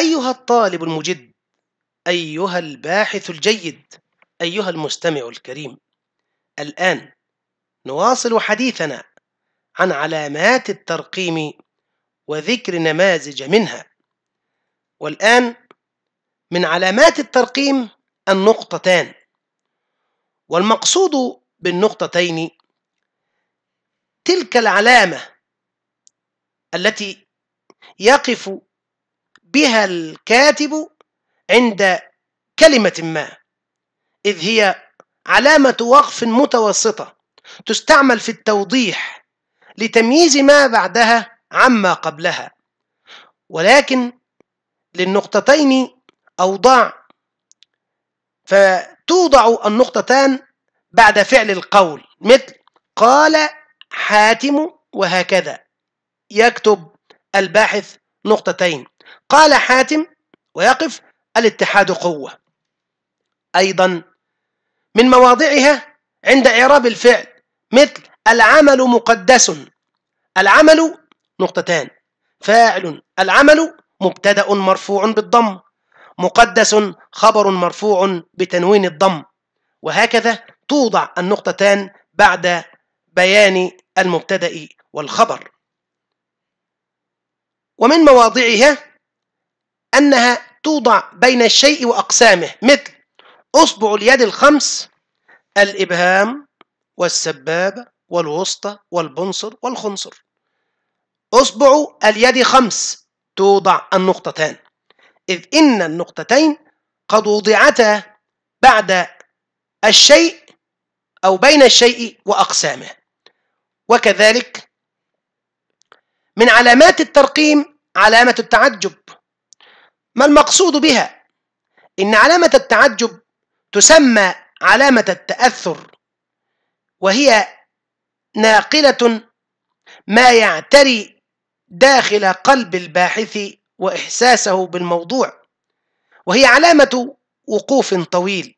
أيها الطالب المجد أيها الباحث الجيد أيها المستمع الكريم الآن نواصل حديثنا عن علامات الترقيم وذكر نماذج منها والآن من علامات الترقيم النقطتان والمقصود بالنقطتين تلك العلامة التي يقف بها الكاتب عند كلمة ما إذ هي علامة وقف متوسطة تستعمل في التوضيح لتمييز ما بعدها عما قبلها ولكن للنقطتين أوضاع فتوضع النقطتان بعد فعل القول مثل قال حاتم وهكذا يكتب الباحث نقطتين قال حاتم ويقف الاتحاد قوة أيضا من مواضعها عند إعراب الفعل مثل العمل مقدس العمل نقطتان فاعل العمل مبتدأ مرفوع بالضم مقدس خبر مرفوع بتنوين الضم وهكذا توضع النقطتان بعد بيان المبتدأ والخبر ومن مواضعها أنها توضع بين الشيء وأقسامه مثل أصبع اليد الخمس الإبهام والسبابة والوسطى والبنصر والخنصر أصبع اليد خمس توضع النقطتان إذ إن النقطتين قد وضعتا بعد الشيء أو بين الشيء وأقسامه وكذلك من علامات الترقيم علامة التعجب ما المقصود بها إن علامة التعجب تسمى علامة التأثر وهي ناقلة ما يعتري داخل قلب الباحث وإحساسه بالموضوع وهي علامة وقوف طويل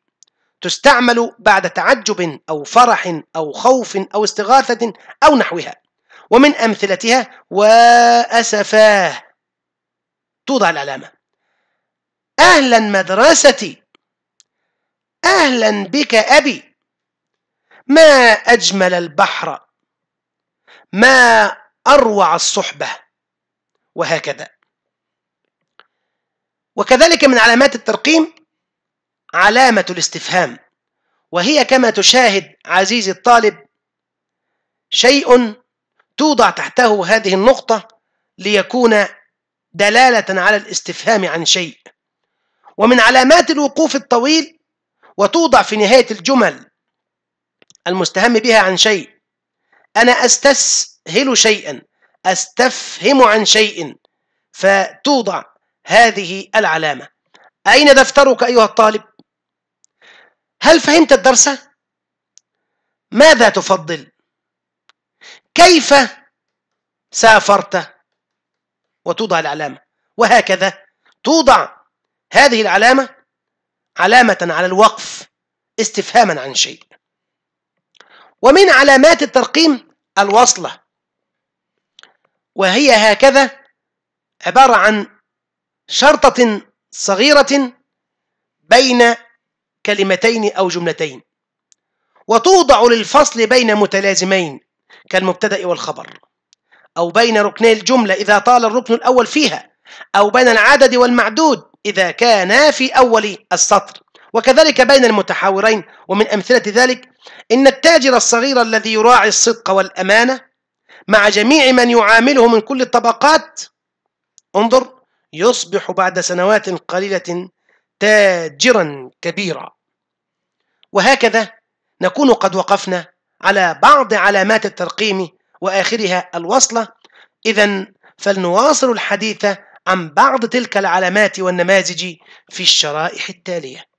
تستعمل بعد تعجب أو فرح أو خوف أو استغاثة أو نحوها ومن أمثلتها وأسفاه توضع العلامة أهلا مدرستي أهلا بك أبي ما أجمل البحر ما أروع الصحبة وهكذا وكذلك من علامات الترقيم علامة الاستفهام وهي كما تشاهد عزيزي الطالب شيء توضع تحته هذه النقطة ليكون دلالة على الاستفهام عن شيء ومن علامات الوقوف الطويل وتوضع في نهاية الجمل المستهم بها عن شيء أنا أستسهل شيئا أستفهم عن شيء فتوضع هذه العلامة أين دفترك أيها الطالب؟ هل فهمت الدرس؟ ماذا تفضل؟ كيف سافرت؟ وتوضع العلامة وهكذا توضع هذه العلامة علامة على الوقف استفهاما عن شيء ومن علامات الترقيم الوصلة وهي هكذا عبارة عن شرطة صغيرة بين كلمتين أو جملتين وتوضع للفصل بين متلازمين كالمبتدأ والخبر أو بين ركني الجملة إذا طال الركن الأول فيها أو بين العدد والمعدود إذا كانا في أول السطر وكذلك بين المتحاورين ومن أمثلة ذلك إن التاجر الصغير الذي يراعي الصدق والأمانة مع جميع من يعامله من كل الطبقات انظر يصبح بعد سنوات قليلة تاجرا كبيرا وهكذا نكون قد وقفنا على بعض علامات الترقيم وآخرها الوصلة إذا فلنواصل الحديث عن بعض تلك العلامات والنماذج في الشرائح التالية